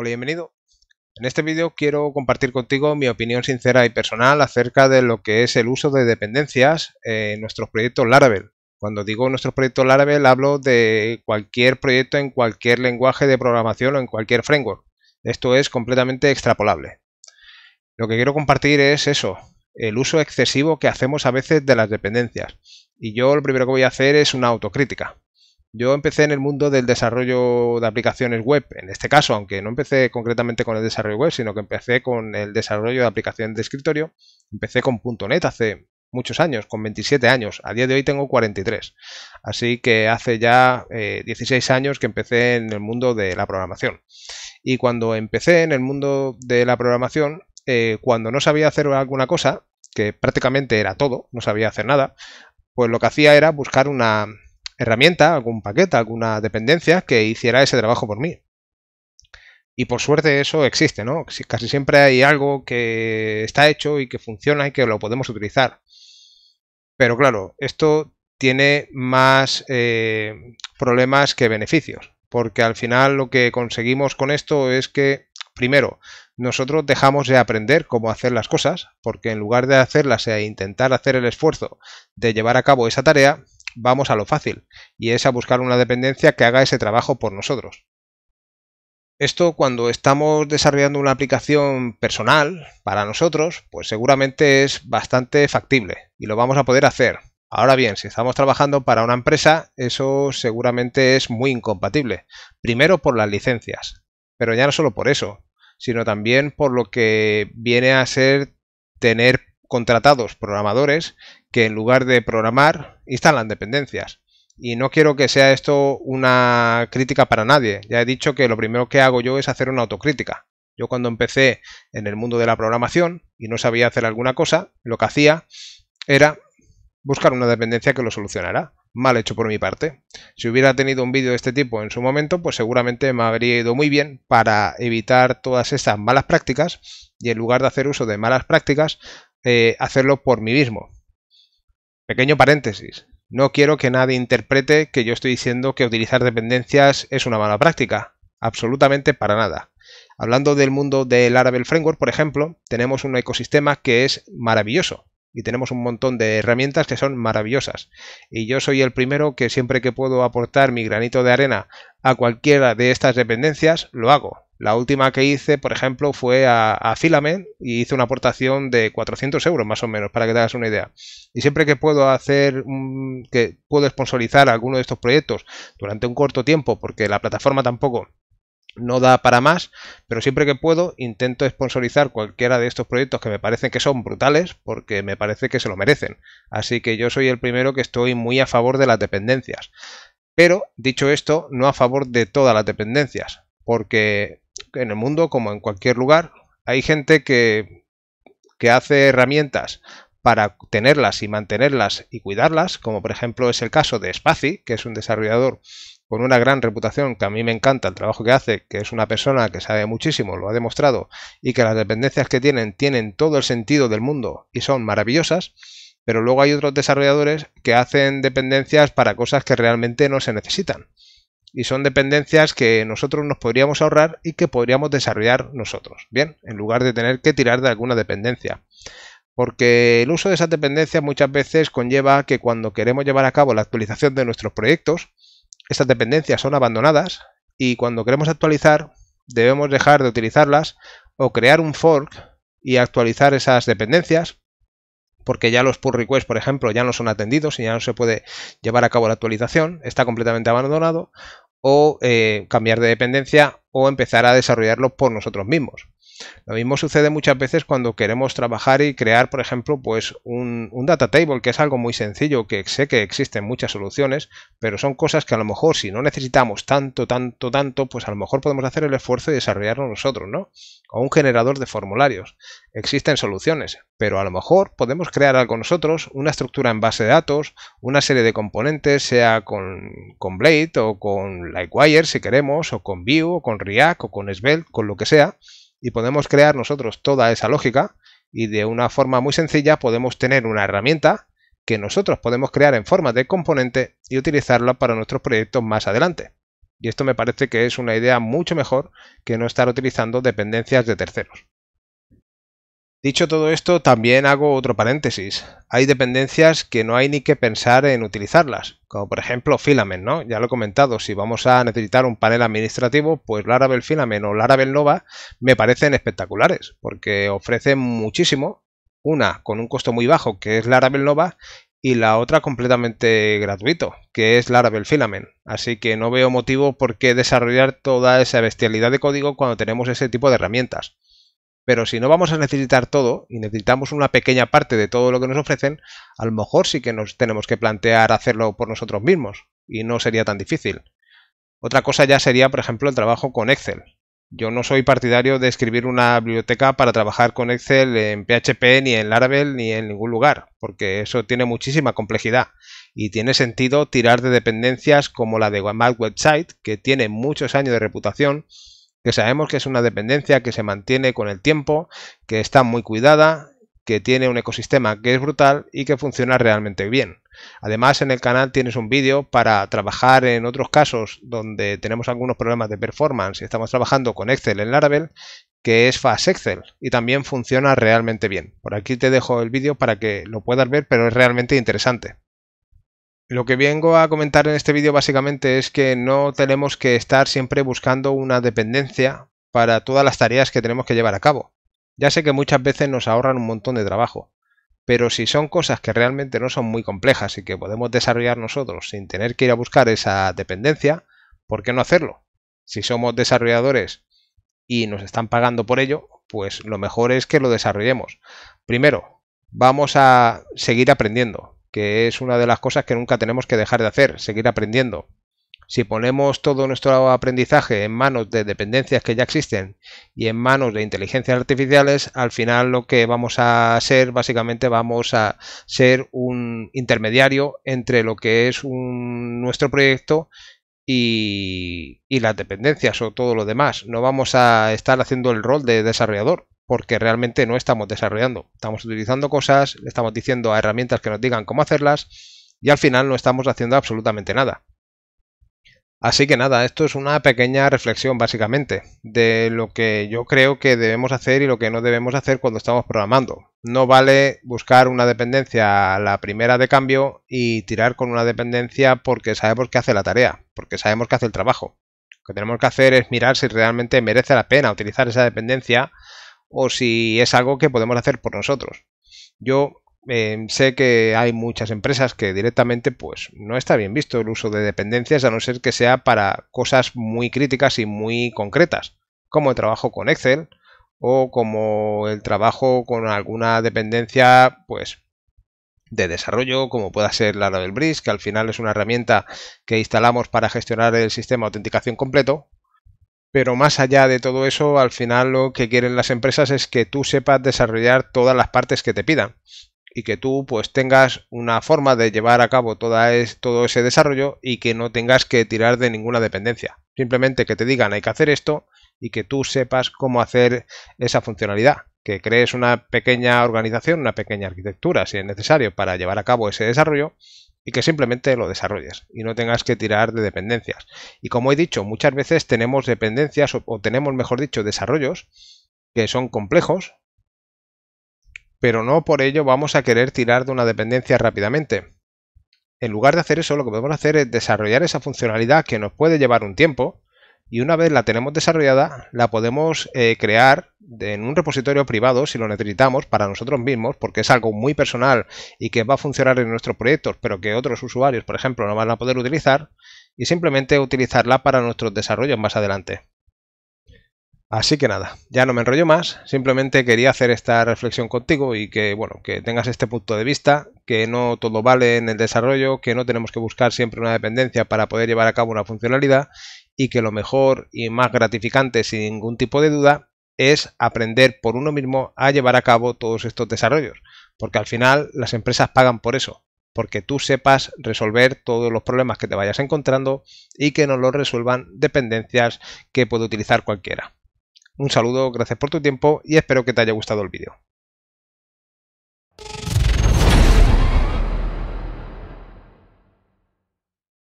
Hola, bienvenido. En este vídeo quiero compartir contigo mi opinión sincera y personal acerca de lo que es el uso de dependencias en nuestros proyectos Laravel. Cuando digo nuestros proyectos Laravel hablo de cualquier proyecto en cualquier lenguaje de programación o en cualquier framework. Esto es completamente extrapolable. Lo que quiero compartir es eso, el uso excesivo que hacemos a veces de las dependencias. Y yo lo primero que voy a hacer es una autocrítica. Yo empecé en el mundo del desarrollo de aplicaciones web, en este caso, aunque no empecé concretamente con el desarrollo web, sino que empecé con el desarrollo de aplicaciones de escritorio. Empecé con .NET hace muchos años, con 27 años. A día de hoy tengo 43. Así que hace ya 16 eh, años que empecé en el mundo de la programación. Y cuando empecé en el mundo de la programación, eh, cuando no sabía hacer alguna cosa, que prácticamente era todo, no sabía hacer nada, pues lo que hacía era buscar una herramienta, algún paquete, alguna dependencia que hiciera ese trabajo por mí. Y por suerte eso existe, ¿no? Casi siempre hay algo que está hecho y que funciona y que lo podemos utilizar. Pero claro, esto tiene más eh, problemas que beneficios, porque al final lo que conseguimos con esto es que, primero, nosotros dejamos de aprender cómo hacer las cosas, porque en lugar de hacerlas e intentar hacer el esfuerzo de llevar a cabo esa tarea, vamos a lo fácil, y es a buscar una dependencia que haga ese trabajo por nosotros. Esto cuando estamos desarrollando una aplicación personal para nosotros, pues seguramente es bastante factible y lo vamos a poder hacer. Ahora bien, si estamos trabajando para una empresa, eso seguramente es muy incompatible. Primero por las licencias, pero ya no solo por eso, sino también por lo que viene a ser tener contratados programadores que en lugar de programar instalan dependencias. Y no quiero que sea esto una crítica para nadie. Ya he dicho que lo primero que hago yo es hacer una autocrítica. Yo cuando empecé en el mundo de la programación y no sabía hacer alguna cosa, lo que hacía era buscar una dependencia que lo solucionara. Mal hecho por mi parte. Si hubiera tenido un vídeo de este tipo en su momento, pues seguramente me habría ido muy bien para evitar todas estas malas prácticas y en lugar de hacer uso de malas prácticas, eh, hacerlo por mí mismo. Pequeño paréntesis. No quiero que nadie interprete que yo estoy diciendo que utilizar dependencias es una mala práctica. Absolutamente para nada. Hablando del mundo del Laravel Framework, por ejemplo, tenemos un ecosistema que es maravilloso y tenemos un montón de herramientas que son maravillosas. Y yo soy el primero que siempre que puedo aportar mi granito de arena a cualquiera de estas dependencias, lo hago. La última que hice, por ejemplo, fue a, Filament y hice una aportación de 400 euros más o menos, para que te hagas una idea. Y siempre que puedo hacer, que puedo sponsorizar alguno de estos proyectos durante un corto tiempo, porque la plataforma tampoco no da para más, pero siempre que puedo intento sponsorizar cualquiera de estos proyectos que me parecen que son brutales porque me parece que se lo merecen. Así que yo soy el primero que estoy muy a favor de las dependencias. Pero, dicho esto, no a favor de todas las dependencias, porque en el mundo como en cualquier lugar. Hay gente que, que hace herramientas para tenerlas y mantenerlas y cuidarlas, como por ejemplo es el caso de Spacy, que es un desarrollador con una gran reputación, que a mí me encanta el trabajo que hace, que es una persona que sabe muchísimo, lo ha demostrado, y que las dependencias que tienen tienen todo el sentido del mundo y son maravillosas, pero luego hay otros desarrolladores que hacen dependencias para cosas que realmente no se necesitan y son dependencias que nosotros nos podríamos ahorrar y que podríamos desarrollar nosotros, bien, en lugar de tener que tirar de alguna dependencia. Porque el uso de esas dependencias muchas veces conlleva que cuando queremos llevar a cabo la actualización de nuestros proyectos, estas dependencias son abandonadas y cuando queremos actualizar debemos dejar de utilizarlas o crear un fork y actualizar esas dependencias porque ya los pull requests, por ejemplo, ya no son atendidos y ya no se puede llevar a cabo la actualización, está completamente abandonado, o eh, cambiar de dependencia o empezar a desarrollarlo por nosotros mismos. Lo mismo sucede muchas veces cuando queremos trabajar y crear, por ejemplo, pues un, data table, que es algo muy sencillo, que sé que existen muchas soluciones, pero son cosas que a lo mejor si no necesitamos tanto, tanto, tanto, pues a lo mejor podemos hacer el esfuerzo y desarrollarlo nosotros, ¿no? O un generador de formularios. Existen soluciones, pero a lo mejor podemos crear algo nosotros, una estructura en base de datos, una serie de componentes, sea con, con Blade o con Lightwire si queremos, o con Vue, o con React, o con Svelte, con lo que sea, y podemos crear nosotros toda esa lógica y de una forma muy sencilla podemos tener una herramienta que nosotros podemos crear en forma de componente y utilizarla para nuestros proyectos más adelante. Y esto me parece que es una idea mucho mejor que no estar utilizando dependencias de terceros. Dicho todo esto, también hago otro paréntesis. Hay dependencias que no hay ni que pensar en utilizarlas, como por ejemplo Filament, ¿no? Ya lo he comentado, si vamos a necesitar un panel administrativo, pues Laravel Filament o Laravel Nova me parecen espectaculares, porque ofrecen muchísimo, una con un costo muy bajo, que es Laravel Nova, y la otra completamente gratuito, que es Laravel Filament. Así que no veo motivo por qué desarrollar toda esa bestialidad de código cuando tenemos ese tipo de herramientas. Pero si no vamos a necesitar todo y necesitamos una pequeña parte de todo lo que nos ofrecen, a lo mejor sí que nos tenemos que plantear hacerlo por nosotros mismos y no sería tan difícil. Otra cosa ya sería, por ejemplo, el trabajo con Excel. Yo no soy partidario de escribir una biblioteca para trabajar con Excel en PHP, ni en Laravel, ni en ningún lugar, porque eso tiene muchísima complejidad y tiene sentido tirar de dependencias como la de Webmaster Website, que tiene muchos años de reputación que sabemos que es una dependencia que se mantiene con el tiempo, que está muy cuidada, que tiene un ecosistema que es brutal y que funciona realmente bien. Además, en el canal tienes un vídeo para trabajar en otros casos donde tenemos algunos problemas de performance y estamos trabajando con Excel en Laravel, que es Fast Excel y también funciona realmente bien. Por aquí te dejo el vídeo para que lo puedas ver, pero es realmente interesante. Lo que vengo a comentar en este vídeo básicamente es que no tenemos que estar siempre buscando una dependencia para todas las tareas que tenemos que llevar a cabo. Ya sé que muchas veces nos ahorran un montón de trabajo, pero si son cosas que realmente no son muy complejas y que podemos desarrollar nosotros sin tener que ir a buscar esa dependencia, ¿por qué no hacerlo? Si somos desarrolladores y nos están pagando por ello, pues lo mejor es que lo desarrollemos. Primero, vamos a seguir aprendiendo que es una de las cosas que nunca tenemos que dejar de hacer, seguir aprendiendo. Si ponemos todo nuestro aprendizaje en manos de dependencias que ya existen y en manos de inteligencias artificiales, al final lo que vamos a hacer básicamente vamos a ser un intermediario entre lo que es nuestro proyecto y las dependencias o todo lo demás. No vamos a estar haciendo el rol de desarrollador porque realmente no estamos desarrollando. Estamos utilizando cosas, le estamos diciendo a herramientas que nos digan cómo hacerlas y al final no estamos haciendo absolutamente nada. Así que nada, esto es una pequeña reflexión básicamente de lo que yo creo que debemos hacer y lo que no debemos hacer cuando estamos programando. No vale buscar una dependencia a la primera de cambio y tirar con una dependencia porque sabemos que hace la tarea, porque sabemos que hace el trabajo. Lo que tenemos que hacer es mirar si realmente merece la pena utilizar esa dependencia o si es algo que podemos hacer por nosotros. Yo em, sé que hay muchas empresas que directamente pues no está bien visto el uso de dependencias a no ser que sea para cosas muy críticas y muy concretas, como el trabajo con Excel o como el trabajo con alguna dependencia pues de desarrollo, como pueda ser la del Bridge, que al final es una herramienta que instalamos para gestionar el sistema de autenticación completo, pero más allá de todo eso, al final lo que quieren las empresas es que tú sepas desarrollar todas las partes que te pidan y que tú pues tengas una forma de llevar a cabo todo ese desarrollo y que no tengas que tirar de ninguna dependencia. Simplemente que te digan hay que hacer esto y que tú sepas cómo hacer esa funcionalidad, que crees una pequeña organización, una pequeña arquitectura si es necesario para llevar a cabo ese desarrollo y que simplemente lo desarrolles y no tengas que tirar de dependencias. Y como he dicho, muchas veces tenemos dependencias o, tenemos, mejor dicho, desarrollos que son complejos, pero no por ello vamos a querer tirar de una dependencia rápidamente. En lugar de hacer eso, lo que podemos hacer es desarrollar esa funcionalidad que nos puede llevar un tiempo, y una vez la tenemos desarrollada, la podemos eh, crear en un repositorio privado si lo necesitamos para nosotros mismos, porque es algo muy personal y que va a funcionar en nuestros proyectos, pero que otros usuarios, por ejemplo, no van a poder utilizar, y simplemente utilizarla para nuestros desarrollos más adelante. Así que nada, ya no me enrollo más, simplemente quería hacer esta reflexión contigo y que bueno, que tengas este punto de vista, que no todo vale en el desarrollo, que no tenemos que buscar siempre una dependencia para poder llevar a cabo una funcionalidad y que lo mejor y más gratificante sin ningún tipo de duda es aprender por uno mismo a llevar a cabo todos estos desarrollos, porque al final las empresas pagan por eso, porque tú sepas resolver todos los problemas que te vayas encontrando y que no los resuelvan dependencias que puede utilizar cualquiera. Un saludo, gracias por tu tiempo y espero que te haya gustado el vídeo.